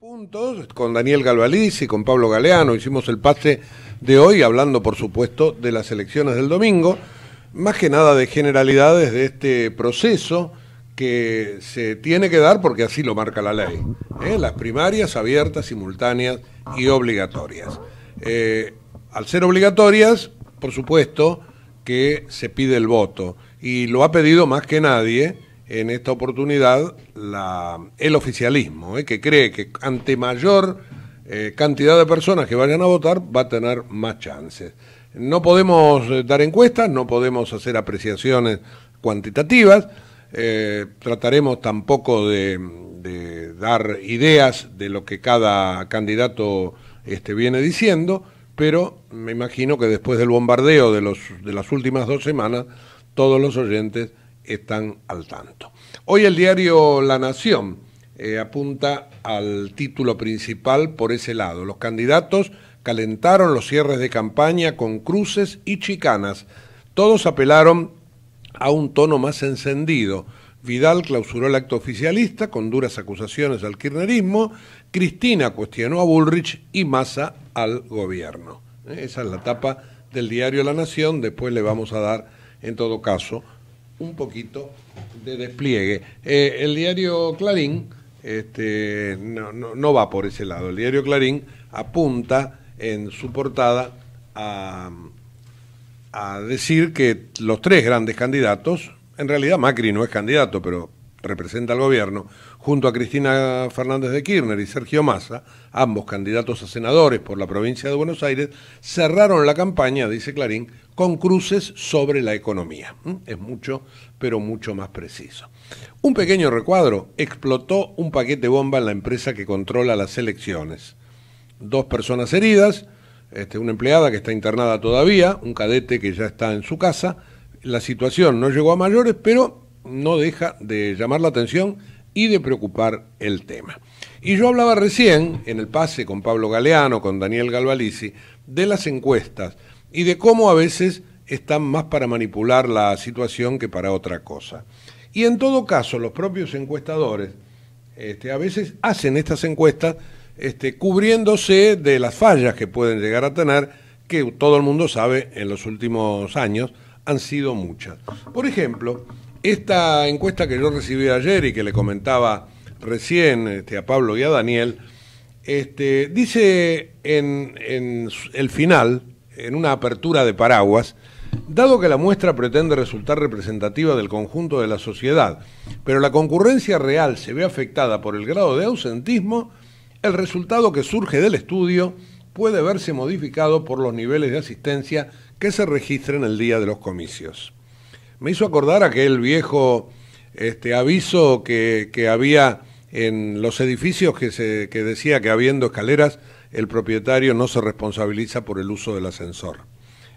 puntos con Daniel Galvaliz y con Pablo Galeano. Hicimos el pase de hoy hablando, por supuesto, de las elecciones del domingo, más que nada de generalidades de este proceso que se tiene que dar porque así lo marca la ley. ¿eh? Las primarias abiertas, simultáneas y obligatorias. Eh, al ser obligatorias, por supuesto que se pide el voto y lo ha pedido más que nadie en esta oportunidad el oficialismo, eh, que cree que ante mayor eh, cantidad de personas que vayan a votar va a tener más chances. No podemos eh, dar encuestas, no podemos hacer apreciaciones cuantitativas, trataremos tampoco de, dar ideas de lo que cada candidato este, viene diciendo, pero me imagino que después del bombardeo de, los, de las últimas dos semanas, todos los oyentes están al tanto. Hoy el diario La Nación eh, apunta al título principal por ese lado. Los candidatos calentaron los cierres de campaña con cruces y chicanas. Todos apelaron a un tono más encendido. Vidal clausuró el acto oficialista con duras acusaciones al kirchnerismo, Cristina cuestionó a Bullrich y Massa al gobierno. Eh, esa es la tapa del diario La Nación, después le vamos a dar, en todo caso, un poquito de despliegue. Eh, el diario Clarín este, no, va por ese lado. El diario Clarín apunta en su portada a, a decir que los tres grandes candidatos, en realidad Macri no es candidato, pero representa al gobierno, junto a Cristina Fernández de Kirchner y Sergio Massa, ambos candidatos a senadores por la provincia de Buenos Aires, cerraron la campaña, dice Clarín, con cruces sobre la economía. ¿Mm? Es mucho, pero mucho más preciso. Un pequeño recuadro, explotó un paquete bomba en la empresa que controla las elecciones. Dos personas heridas, este, una empleada que está internada todavía, un cadete que ya está en su casa. La situación no llegó a mayores, pero no deja de llamar la atención y de preocupar el tema. Y yo hablaba recién, en el pase con Pablo Galeano, con Daniel Galvalisi de las encuestas y de cómo a veces están más para manipular la situación que para otra cosa. Y en todo caso, los propios encuestadores este, a veces hacen estas encuestas este, cubriéndose de las fallas que pueden llegar a tener, que todo el mundo sabe en los últimos años han sido muchas. Por ejemplo, esta encuesta que yo recibí ayer y que le comentaba recién este, a Pablo y a Daniel, este, dice en, el final, en una apertura de paraguas, Dado que la muestra pretende resultar representativa del conjunto de la sociedad, pero la concurrencia real se ve afectada por el grado de ausentismo, el resultado que surge del estudio puede verse modificado por los niveles de asistencia que se registren el día de los comicios me hizo acordar aquel viejo este, aviso que, había en los edificios que, se, que decía que habiendo escaleras, el propietario no se responsabiliza por el uso del ascensor.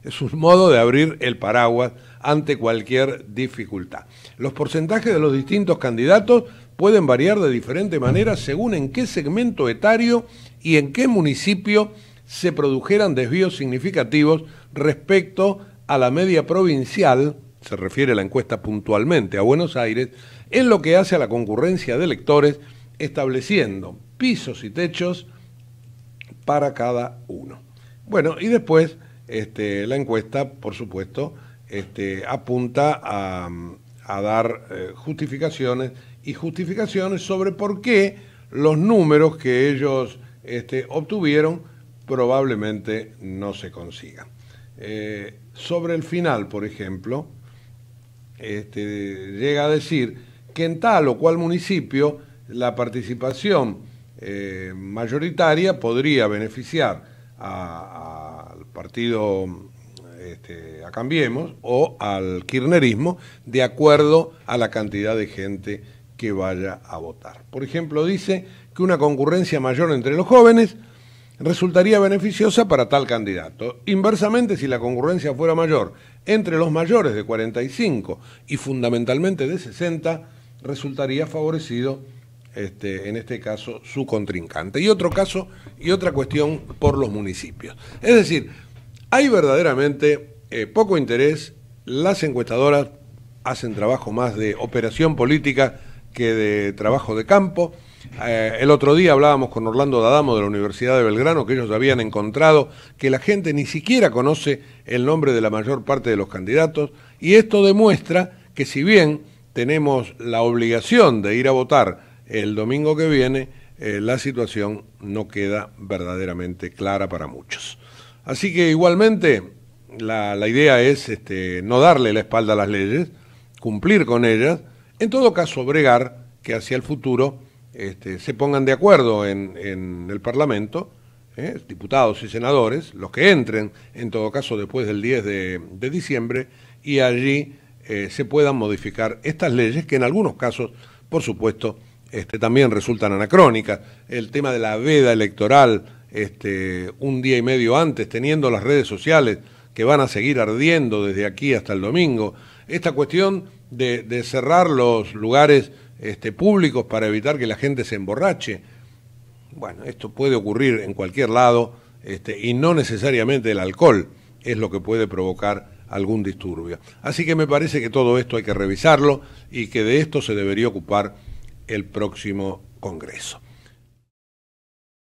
Es un modo de abrir el paraguas ante cualquier dificultad. Los porcentajes de los distintos candidatos pueden variar de diferente manera según en qué segmento etario y en qué municipio se produjeran desvíos significativos respecto a la media provincial se refiere la encuesta puntualmente a Buenos Aires, en lo que hace a la concurrencia de electores, estableciendo pisos y techos para cada uno. Bueno, y después este, la encuesta, por supuesto, este, apunta a, dar eh, justificaciones y justificaciones sobre por qué los números que ellos este, obtuvieron probablemente no se consigan. Eh, sobre el final, por ejemplo, este, llega a decir que en tal o cual municipio la participación eh, mayoritaria podría beneficiar al partido este, a Cambiemos o al kirchnerismo de acuerdo a la cantidad de gente que vaya a votar. Por ejemplo, dice que una concurrencia mayor entre los jóvenes resultaría beneficiosa para tal candidato. Inversamente, si la concurrencia fuera mayor entre los mayores de 45 y fundamentalmente de 60, resultaría favorecido este, en este caso su contrincante. Y otro caso y otra cuestión por los municipios. Es decir, hay verdaderamente eh, poco interés, las encuestadoras hacen trabajo más de operación política que de trabajo de campo. Eh, el otro día hablábamos con Orlando D'Adamo de la Universidad de Belgrano, que ellos habían encontrado que la gente ni siquiera conoce el nombre de la mayor parte de los candidatos, y esto demuestra que si bien tenemos la obligación de ir a votar el domingo que viene, eh, la situación no queda verdaderamente clara para muchos. Así que igualmente la, la idea es este, no darle la espalda a las leyes, cumplir con ellas, en todo caso bregar que hacia el futuro este, se pongan de acuerdo en, el Parlamento, ¿eh? diputados y senadores, los que entren, en todo caso, después del 10 de, diciembre, y allí eh, se puedan modificar estas leyes que en algunos casos, por supuesto, este, también resultan anacrónicas. El tema de la veda electoral este, un día y medio antes, teniendo las redes sociales que van a seguir ardiendo desde aquí hasta el domingo. Esta cuestión de cerrar los lugares este, públicos para evitar que la gente se emborrache. Bueno, esto puede ocurrir en cualquier lado este, y no necesariamente el alcohol es lo que puede provocar algún disturbio. Así que me parece que todo esto hay que revisarlo y que de esto se debería ocupar el próximo Congreso.